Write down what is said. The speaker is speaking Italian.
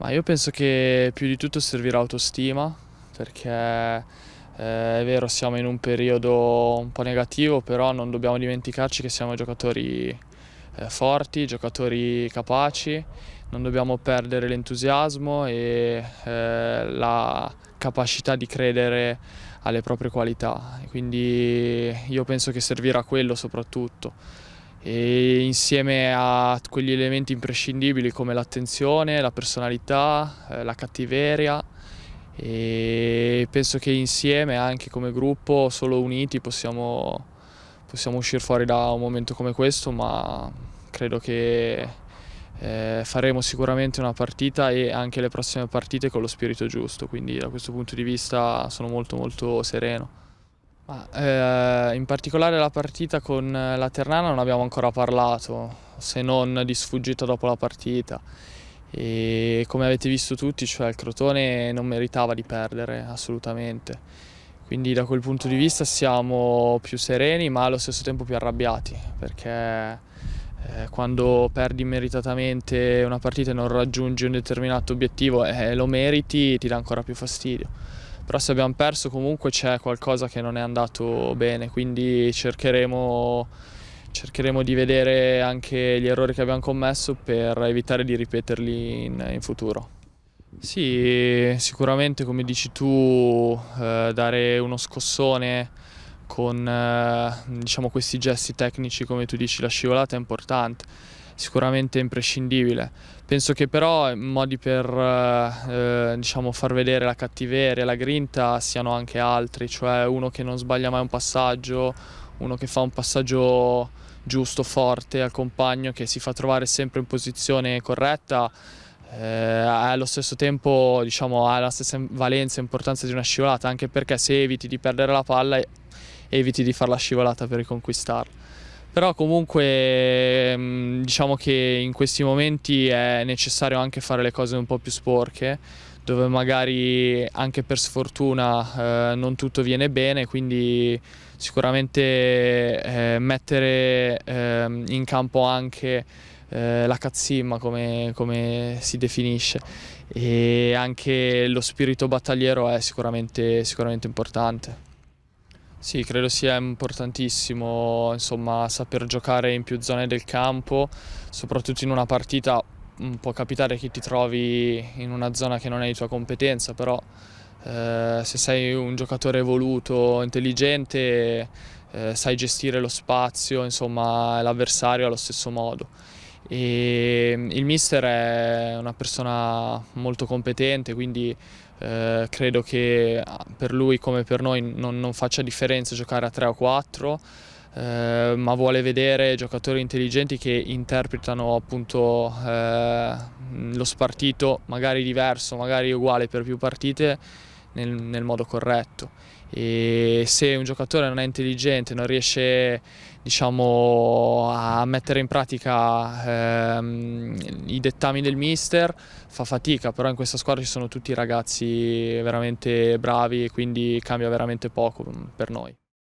Ma io penso che più di tutto servirà autostima, perché eh, è vero siamo in un periodo un po' negativo, però non dobbiamo dimenticarci che siamo giocatori eh, forti, giocatori capaci, non dobbiamo perdere l'entusiasmo e eh, la capacità di credere alle proprie qualità. Quindi io penso che servirà quello soprattutto e insieme a quegli elementi imprescindibili come l'attenzione, la personalità, eh, la cattiveria e penso che insieme anche come gruppo, solo uniti, possiamo, possiamo uscire fuori da un momento come questo, ma credo che eh, faremo sicuramente una partita e anche le prossime partite con lo spirito giusto, quindi da questo punto di vista sono molto molto sereno. Ah, eh, in particolare la partita con eh, la Ternana non abbiamo ancora parlato, se non di sfuggita dopo la partita. E come avete visto tutti, cioè il Crotone non meritava di perdere assolutamente. Quindi da quel punto di vista siamo più sereni ma allo stesso tempo più arrabbiati perché eh, quando perdi meritatamente una partita e non raggiungi un determinato obiettivo e eh, lo meriti ti dà ancora più fastidio però se abbiamo perso comunque c'è qualcosa che non è andato bene, quindi cercheremo, cercheremo, di vedere anche gli errori che abbiamo commesso per evitare di ripeterli in, in futuro. Sì, sicuramente come dici tu, eh, dare uno scossone con eh, diciamo, questi gesti tecnici come tu dici la scivolata è importante sicuramente imprescindibile. Penso che però eh, modi per eh, eh, diciamo, far vedere la cattiveria, la grinta siano anche altri, cioè uno che non sbaglia mai un passaggio, uno che fa un passaggio giusto, forte al compagno, che si fa trovare sempre in posizione corretta. Eh, allo stesso tempo diciamo, ha la stessa valenza e importanza di una scivolata, anche perché se eviti di perdere la palla eviti di fare la scivolata per riconquistarla però comunque ehm, diciamo che in questi momenti è necessario anche fare le cose un po' più sporche dove magari anche per sfortuna eh, non tutto viene bene, quindi sicuramente eh, mettere eh, in campo anche eh, la cazzimma come, come, si definisce e anche lo spirito battagliero è sicuramente, sicuramente importante. Sì, credo sia importantissimo insomma, saper giocare in più zone del campo, soprattutto in una partita può capitare che ti trovi in una zona che non è di tua competenza, però eh, se sei un giocatore evoluto, intelligente, eh, sai gestire lo spazio, insomma l'avversario allo stesso modo. E mm, il mister è una persona molto competente, quindi eh, credo che ah, per lui come per noi non, non faccia differenza giocare a 3 o 4, eh, ma vuole vedere giocatori intelligenti che interpretano appunto eh, lo spartito magari diverso, magari uguale per più partite nel, nel modo corretto e se un giocatore non è intelligente, non riesce diciamo, a mettere in pratica ehm, i dettami del mister, fa fatica, però in questa squadra ci sono tutti ragazzi veramente bravi e quindi cambia veramente poco mm, per noi.